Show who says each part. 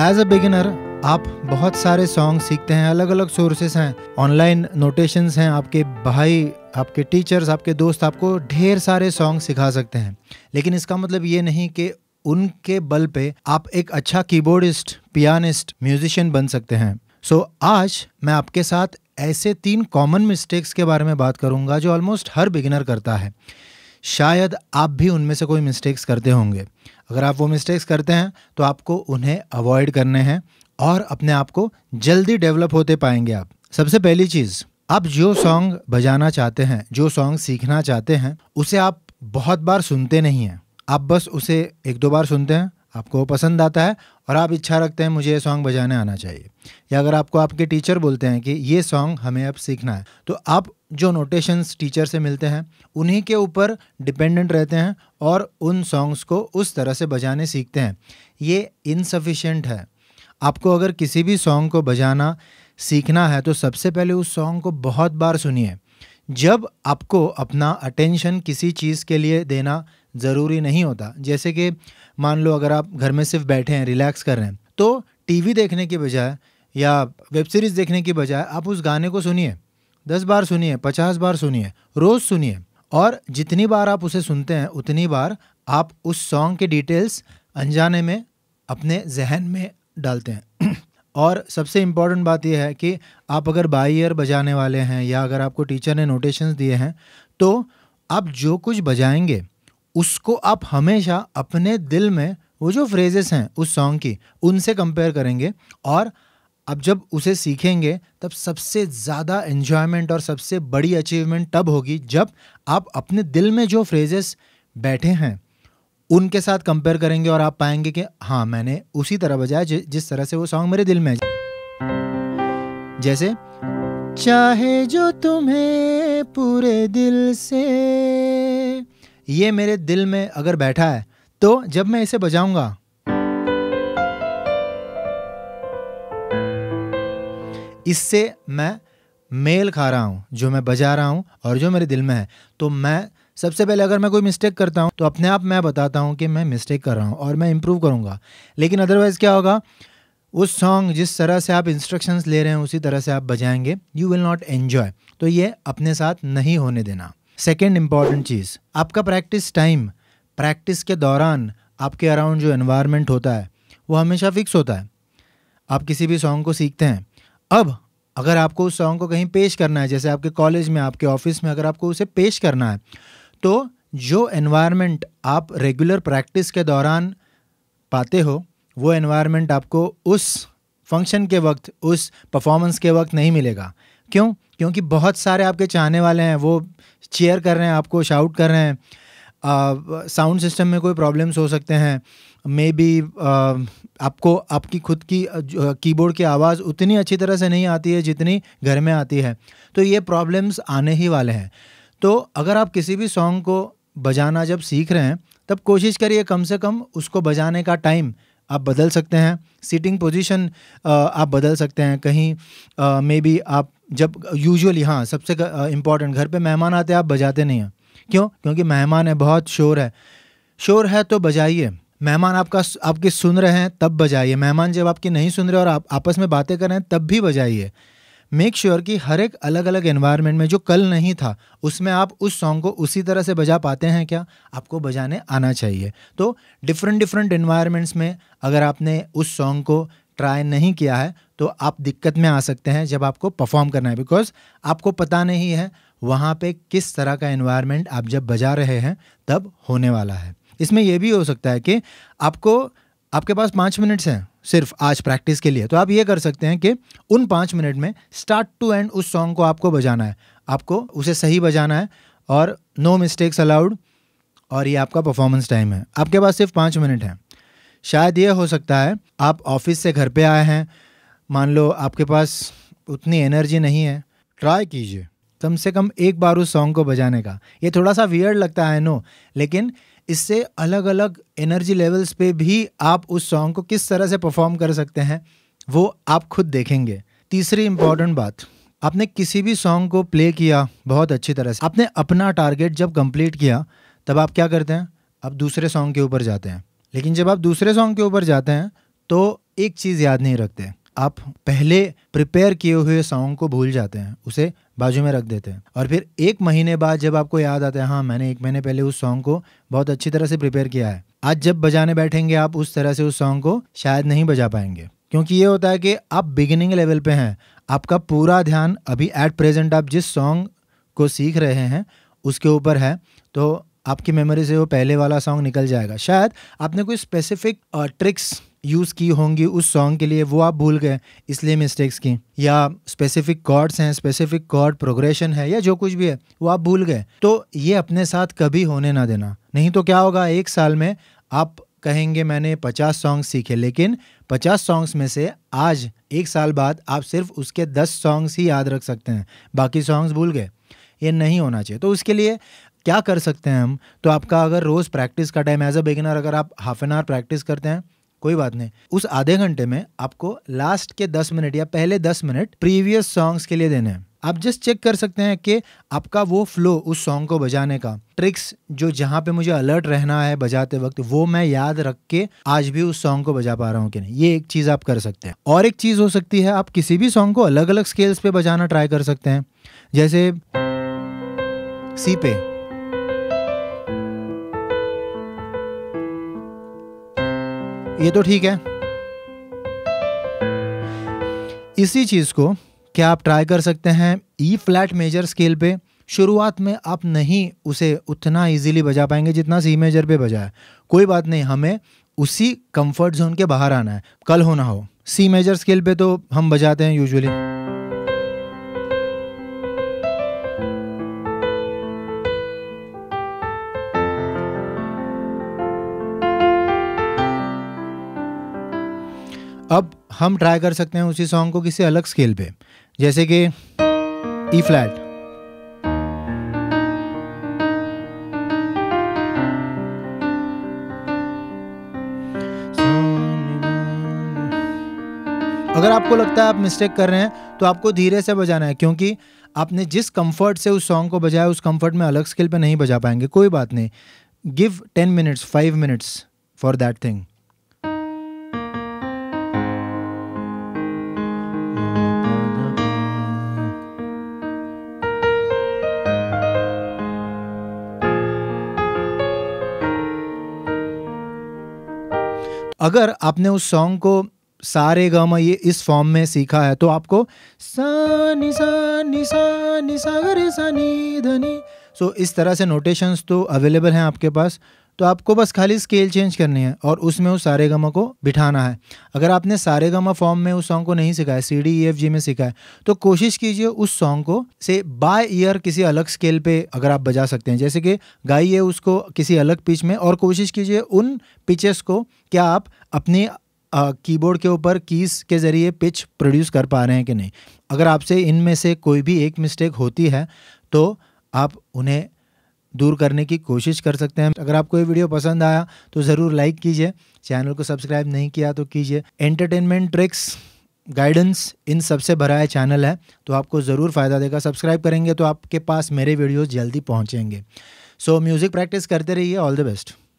Speaker 1: as a beginner आप बहुत सारे सॉन्ग सीखते हैं अलग अलग सोर्सेस हैं ऑनलाइन नोटेशंस हैं आपके भाई आपके टीचर्स आपके दोस्त आपको ढेर सारे सॉन्ग सिखा सकते हैं लेकिन इसका मतलब ये नहीं कि उनके बल पे आप एक अच्छा कीबोर्डिस्ट पियानिस्ट म्यूजिशियन बन सकते हैं सो so, आज मैं आपके साथ ऐसे तीन कॉमन मिस्टेक्स के बारे में बात करूंगा जो ऑलमोस्ट हर बिगिनर करता है शायद आप भी उनमें से कोई मिस्टेक्स करते होंगे अगर आप वो मिस्टेक्स करते हैं तो आपको उन्हें अवॉइड करने हैं और अपने आप को जल्दी डेवलप होते पाएंगे आप सबसे पहली चीज़ आप जो सॉन्ग बजाना चाहते हैं जो सॉन्ग सीखना चाहते हैं उसे आप बहुत बार सुनते नहीं हैं आप बस उसे एक दो बार सुनते हैं आपको वो पसंद आता है और आप इच्छा रखते हैं मुझे ये सॉन्ग बजाने आना चाहिए या अगर आपको आपके टीचर बोलते हैं कि ये सॉन्ग हमें अब सीखना है तो आप जो नोटेशंस टीचर से मिलते हैं उन्हीं के ऊपर डिपेंडेंट रहते हैं और उन सॉन्ग्स को उस तरह से बजाने सीखते हैं ये इनसफिशेंट है आपको अगर किसी भी सॉन्ग को बजाना सीखना है तो सबसे पहले उस सॉन्ग को बहुत बार सुनिए जब आपको अपना अटेंशन किसी चीज़ के लिए देना ज़रूरी नहीं होता जैसे कि मान लो अगर आप घर में सिर्फ बैठे हैं रिलैक्स कर रहे हैं तो टीवी देखने के बजाय या वेब सीरीज़ देखने के बजाय आप उस गाने को सुनिए दस बार सुनिए पचास बार सुनिए रोज़ सुनिए और जितनी बार आप उसे सुनते हैं उतनी बार आप उस सॉन्ग के डिटेल्स अनजाने में अपने जहन में डालते हैं और सबसे इम्पॉर्टेंट बात यह है कि आप अगर बाई ईयर बजाने वाले हैं या अगर आपको टीचर ने नोटेशंस दिए हैं तो आप जो कुछ बजाएंगे उसको आप हमेशा अपने दिल में वो जो फ्रेजेस हैं उस सॉन्ग की उनसे कंपेयर करेंगे और अब जब उसे सीखेंगे तब सबसे ज़्यादा एन्जॉयमेंट और सबसे बड़ी अचीवमेंट तब होगी जब आप अपने दिल में जो फ्रेजेस बैठे हैं उनके साथ कंपेयर करेंगे और आप पाएंगे कि हाँ मैंने उसी तरह बजाया जिस तरह से वो सॉन्ग मेरे दिल में जैसे चाहे जो तुम्हें पूरे दिल से ये मेरे दिल में अगर बैठा है तो जब मैं इसे बजाऊंगा इससे मैं मेल खा रहा हूँ जो मैं बजा रहा हूँ और जो मेरे दिल में है तो मैं सबसे पहले अगर मैं कोई मिस्टेक करता हूँ तो अपने आप मैं बताता हूँ कि मैं मिस्टेक कर रहा हूँ और मैं इम्प्रूव करूँगा लेकिन अदरवाइज़ क्या होगा उस सॉन्ग जिस तरह से आप इंस्ट्रक्शंस ले रहे हैं उसी तरह से आप बजाएंगे यू विल नॉट एन्जॉय तो ये अपने साथ नहीं होने देना सेकेंड इम्पॉर्टेंट चीज़ आपका प्रैक्टिस टाइम प्रैक्टिस के दौरान आपके अराउंड जो इन्वायरमेंट होता है वो हमेशा फिक्स होता है आप किसी भी सॉन्ग को सीखते हैं अब अगर आपको उस सॉन्ग को कहीं पेश करना है जैसे आपके कॉलेज में आपके ऑफिस में अगर आपको उसे पेश करना है तो जो एनवायरनमेंट आप रेगुलर प्रैक्टिस के दौरान पाते हो वो एनवायरनमेंट आपको उस फंक्शन के वक्त उस परफॉर्मेंस के वक्त नहीं मिलेगा क्यों क्योंकि बहुत सारे आपके चाहने वाले हैं वो चेयर कर रहे हैं आपको शाउट कर रहे हैं साउंड सिस्टम में कोई प्रॉब्लम्स हो सकते हैं मे बी आपको आपकी खुद की कीबोर्ड की आवाज़ उतनी अच्छी तरह से नहीं आती है जितनी घर में आती है तो ये प्रॉब्लम्स आने ही वाले हैं तो अगर आप किसी भी सॉन्ग को बजाना जब सीख रहे हैं तब कोशिश करिए कम से कम उसको बजाने का टाइम आप बदल सकते हैं सीटिंग पोजीशन आप बदल सकते हैं कहीं मे बी आप जब यूजुअली हाँ सबसे इम्पॉर्टेंट घर पे मेहमान आते हैं आप बजाते नहीं हैं क्यों क्योंकि मेहमान है बहुत शोर है शोर है तो बजाइए मेहमान आपका आपकी सुन रहे हैं तब बजाइए मेहमान जब आपकी नहीं सुन रहे और आप आपस में बातें कर रहे हैं तब भी बजाइए मेक श्योर sure कि हर एक अलग अलग एनवायरनमेंट में जो कल नहीं था उसमें आप उस सॉन्ग को उसी तरह से बजा पाते हैं क्या आपको बजाने आना चाहिए तो डिफरेंट डिफरेंट एनवायरनमेंट्स में अगर आपने उस सॉन्ग को ट्राई नहीं किया है तो आप दिक्कत में आ सकते हैं जब आपको परफॉर्म करना है बिकॉज आपको पता नहीं है वहाँ पे किस तरह का इन्वायरमेंट आप जब बजा रहे हैं तब होने वाला है इसमें यह भी हो सकता है कि आपको आपके पास पाँच मिनट्स हैं सिर्फ आज प्रैक्टिस के लिए तो आप ये कर सकते हैं कि उन पाँच मिनट में स्टार्ट टू एंड उस सॉन्ग को आपको बजाना है आपको उसे सही बजाना है और नो मिस्टेक्स अलाउड और ये आपका परफॉर्मेंस टाइम है आपके पास सिर्फ पाँच मिनट हैं शायद ये हो सकता है आप ऑफिस से घर पे आए हैं मान लो आपके पास उतनी एनर्जी नहीं है ट्राई कीजिए कम से कम एक बार उस सॉन्ग को बजाने का ये थोड़ा सा वियर्ड लगता है नो लेकिन इससे अलग अलग एनर्जी लेवल्स पे भी आप उस सॉन्ग को किस तरह से परफॉर्म कर सकते हैं वो आप खुद देखेंगे तीसरी इम्पॉर्टेंट बात आपने किसी भी सॉन्ग को प्ले किया बहुत अच्छी तरह से आपने अपना टारगेट जब कंप्लीट किया तब आप क्या करते हैं आप दूसरे सॉन्ग के ऊपर जाते हैं लेकिन जब आप दूसरे सॉन्ग के ऊपर जाते हैं तो एक चीज़ याद नहीं रखते आप पहले प्रिपेयर किए हुए सॉन्ग को भूल जाते हैं उसे बाजू में रख देते हैं और फिर एक महीने बाद जब आपको याद आता है हाँ मैंने एक महीने पहले उस सॉन्ग को बहुत अच्छी तरह से प्रिपेयर किया है आज जब बजाने बैठेंगे आप उस तरह से उस सॉन्ग को शायद नहीं बजा पाएंगे क्योंकि ये होता है कि आप बिगिनिंग लेवल पे हैं आपका पूरा ध्यान अभी एट प्रेजेंट आप जिस सॉन्ग को सीख रहे हैं उसके ऊपर है तो आपकी मेमोरी से वो पहले वाला सॉन्ग निकल जाएगा शायद आपने कोई स्पेसिफिक ट्रिक्स यूज़ की होंगी उस सॉन्ग के लिए वो आप भूल गए इसलिए मिस्टेक्स की या स्पेसिफिक कॉर्ड्स हैं स्पेसिफिक कॉर्ड प्रोग्रेशन है या जो कुछ भी है वो आप भूल गए तो ये अपने साथ कभी होने ना देना नहीं तो क्या होगा एक साल में आप कहेंगे मैंने पचास सॉन्ग सीखे लेकिन पचास सॉन्ग्स में से आज एक साल बाद आप सिर्फ उसके दस सॉन्ग्स ही याद रख सकते हैं बाकी सॉन्ग्स भूल गए ये नहीं होना चाहिए तो उसके लिए क्या कर सकते हैं हम तो आपका अगर रोज़ प्रैक्टिस का टाइम एज अ बिगिनर अगर आप हाफ एन आवर प्रैक्टिस करते हैं कोई बात नहीं उस आधे घंटे में आपको लास्ट के दस मिनट या पहले दस मिनट प्रीवियस सॉन्ग्स के लिए देने हैं आप जस्ट चेक कर सकते हैं कि आपका वो फ्लो उस सॉन्ग को बजाने का ट्रिक्स जो जहाँ पे मुझे अलर्ट रहना है बजाते वक्त वो मैं याद रख के आज भी उस सॉन्ग को बजा पा रहा हूँ कि नहीं ये एक चीज़ आप कर सकते हैं और एक चीज़ हो सकती है आप किसी भी सॉन्ग को अलग अलग स्केल्स पे बजाना ट्राई कर सकते हैं जैसे सी पे ये तो ठीक है इसी चीज़ को क्या आप ट्राई कर सकते हैं ई फ्लैट मेजर स्केल पे शुरुआत में आप नहीं उसे उतना इजीली बजा पाएंगे जितना सी मेजर पे बजा है कोई बात नहीं हमें उसी कंफर्ट जोन के बाहर आना है कल होना हो सी मेजर स्केल पे तो हम बजाते हैं यूजुअली अब हम ट्राई कर सकते हैं उसी सॉन्ग को किसी अलग स्केल पे जैसे कि ई e फ्लैट अगर आपको लगता है आप मिस्टेक कर रहे हैं तो आपको धीरे से बजाना है क्योंकि आपने जिस कंफर्ट से उस सॉन्ग को बजाया उस कंफर्ट में अलग स्केल पे नहीं बजा पाएंगे कोई बात नहीं give ten minutes five minutes for that thing अगर आपने उस सॉन्ग को सारे गम ये इस फॉर्म में सीखा है तो आपको सा नि सा नि सा नि सा रे सा धनी सो so, इस तरह से नोटेशंस तो अवेलेबल हैं आपके पास तो आपको बस खाली स्केल चेंज करनी है और उसमें उस सारे गमा को बिठाना है अगर आपने सारे गमा फॉर्म में उस सॉन्ग को नहीं सिखाया C D E F G में सिखाया तो कोशिश कीजिए उस सॉन्ग को से बाय ईयर किसी अलग स्केल पे अगर आप बजा सकते हैं जैसे कि गाइए उसको किसी अलग पिच में और कोशिश कीजिए उन पिचेस को क्या आप अपनी कीबोर्ड के ऊपर कीज़ के ज़रिए पिच प्रोड्यूस कर पा रहे हैं कि नहीं अगर आपसे इनमें से कोई भी एक मिस्टेक होती है तो आप उन्हें दूर करने की कोशिश कर सकते हैं अगर आपको ये वीडियो पसंद आया तो ज़रूर लाइक कीजिए चैनल को सब्सक्राइब नहीं किया तो कीजिए एंटरटेनमेंट ट्रिक्स गाइडेंस इन सबसे भरा है चैनल है तो आपको ज़रूर फ़ायदा देगा सब्सक्राइब करेंगे तो आपके पास मेरे वीडियोज़ जल्दी पहुँचेंगे सो म्यूज़िक प्रैक्टिस करते रहिए ऑल द बेस्ट